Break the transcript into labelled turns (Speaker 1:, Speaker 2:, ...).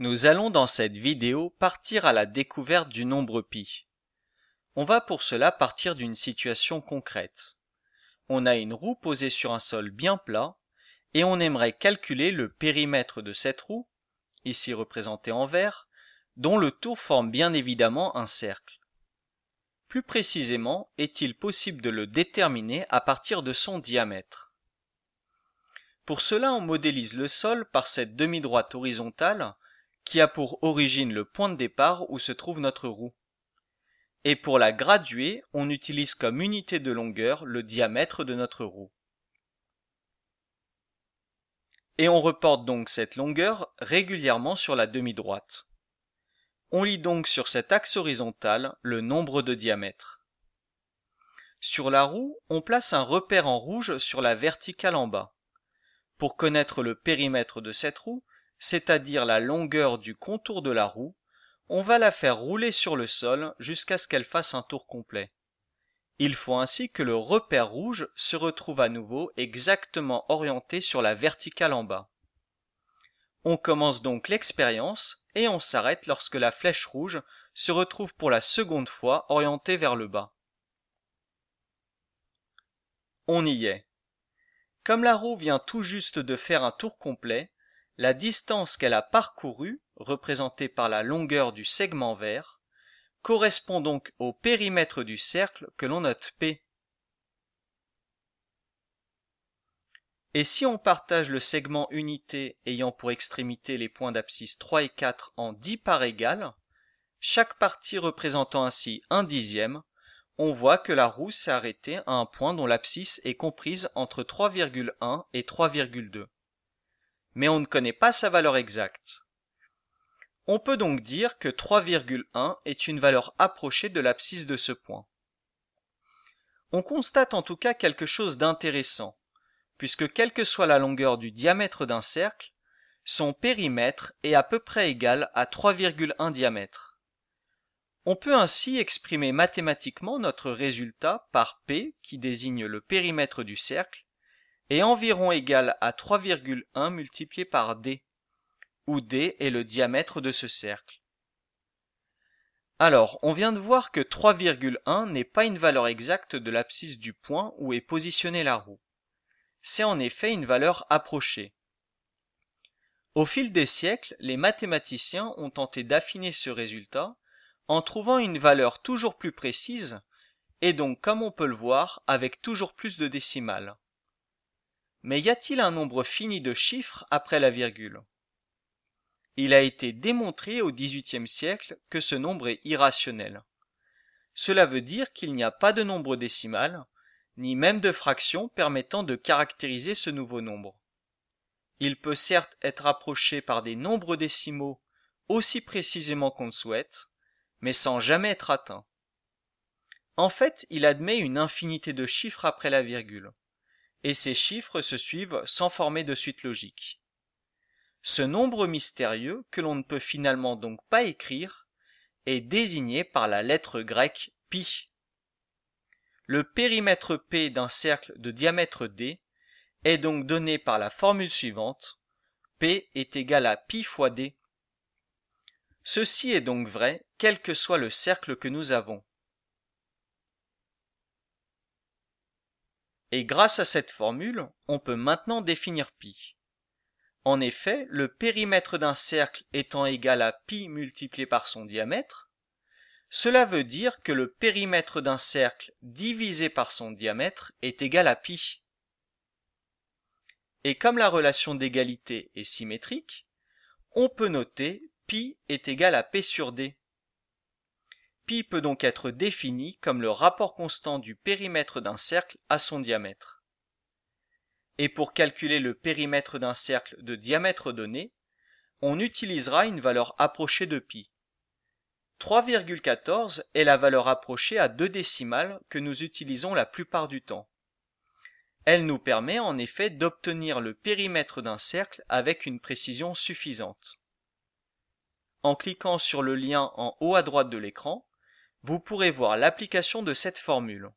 Speaker 1: Nous allons dans cette vidéo partir à la découverte du nombre pi. On va pour cela partir d'une situation concrète. On a une roue posée sur un sol bien plat et on aimerait calculer le périmètre de cette roue, ici représentée en vert, dont le tour forme bien évidemment un cercle. Plus précisément, est-il possible de le déterminer à partir de son diamètre Pour cela, on modélise le sol par cette demi-droite horizontale qui a pour origine le point de départ où se trouve notre roue. Et pour la graduer, on utilise comme unité de longueur le diamètre de notre roue. Et on reporte donc cette longueur régulièrement sur la demi-droite. On lit donc sur cet axe horizontal le nombre de diamètres. Sur la roue, on place un repère en rouge sur la verticale en bas. Pour connaître le périmètre de cette roue, c'est-à-dire la longueur du contour de la roue, on va la faire rouler sur le sol jusqu'à ce qu'elle fasse un tour complet. Il faut ainsi que le repère rouge se retrouve à nouveau exactement orienté sur la verticale en bas. On commence donc l'expérience et on s'arrête lorsque la flèche rouge se retrouve pour la seconde fois orientée vers le bas. On y est. Comme la roue vient tout juste de faire un tour complet, la distance qu'elle a parcourue, représentée par la longueur du segment vert, correspond donc au périmètre du cercle que l'on note P. Et si on partage le segment unité ayant pour extrémité les points d'abscisse 3 et 4 en 10 parts égales, chaque partie représentant ainsi un dixième, on voit que la roue s'est arrêtée à un point dont l'abscisse est comprise entre 3,1 et 3,2 mais on ne connaît pas sa valeur exacte. On peut donc dire que 3,1 est une valeur approchée de l'abscisse de ce point. On constate en tout cas quelque chose d'intéressant, puisque quelle que soit la longueur du diamètre d'un cercle, son périmètre est à peu près égal à 3,1 diamètre. On peut ainsi exprimer mathématiquement notre résultat par P qui désigne le périmètre du cercle est environ égal à 3,1 multiplié par d, où d est le diamètre de ce cercle. Alors, on vient de voir que 3,1 n'est pas une valeur exacte de l'abscisse du point où est positionnée la roue. C'est en effet une valeur approchée. Au fil des siècles, les mathématiciens ont tenté d'affiner ce résultat en trouvant une valeur toujours plus précise et donc comme on peut le voir avec toujours plus de décimales. Mais y a-t-il un nombre fini de chiffres après la virgule Il a été démontré au XVIIIe siècle que ce nombre est irrationnel. Cela veut dire qu'il n'y a pas de nombre décimal, ni même de fraction permettant de caractériser ce nouveau nombre. Il peut certes être approché par des nombres décimaux aussi précisément qu'on le souhaite, mais sans jamais être atteint. En fait, il admet une infinité de chiffres après la virgule et ces chiffres se suivent sans former de suite logique. Ce nombre mystérieux, que l'on ne peut finalement donc pas écrire, est désigné par la lettre grecque pi. Le périmètre P d'un cercle de diamètre D est donc donné par la formule suivante P est égal à pi fois D. Ceci est donc vrai quel que soit le cercle que nous avons. Et grâce à cette formule, on peut maintenant définir π. En effet, le périmètre d'un cercle étant égal à pi multiplié par son diamètre, cela veut dire que le périmètre d'un cercle divisé par son diamètre est égal à pi. Et comme la relation d'égalité est symétrique, on peut noter pi est égal à p sur d, pi peut donc être défini comme le rapport constant du périmètre d'un cercle à son diamètre. Et pour calculer le périmètre d'un cercle de diamètre donné, on utilisera une valeur approchée de pi. 3,14 est la valeur approchée à deux décimales que nous utilisons la plupart du temps. Elle nous permet en effet d'obtenir le périmètre d'un cercle avec une précision suffisante. En cliquant sur le lien en haut à droite de l'écran, vous pourrez voir l'application de cette formule.